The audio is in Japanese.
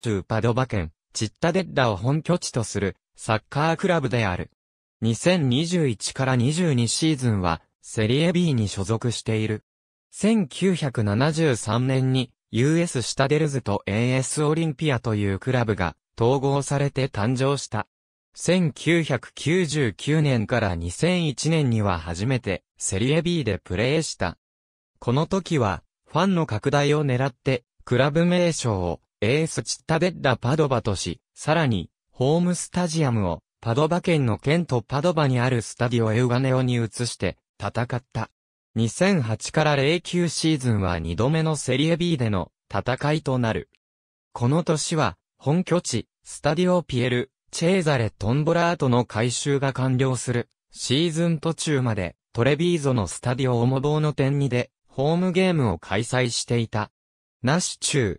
トゥーパドバ県、チッタデッラを本拠地とするサッカークラブである。2021から22シーズンはセリエ B に所属している。1973年に US シタデルズと AS オリンピアというクラブが統合されて誕生した。1999年から2001年には初めてセリエ B でプレーした。この時はファンの拡大を狙ってクラブ名称をエースチッタデッラパドバとし、さらに、ホームスタジアムを、パドバ県の県とパドバにあるスタディオエウガネオに移して、戦った。2008から09シーズンは2度目のセリエ B での戦いとなる。この年は、本拠地、スタディオピエル、チェーザレ・トンボラートの改修が完了する。シーズン途中まで、トレビーゾのスタディオオモボーの点2で、ホームゲームを開催していた。ナシチュー、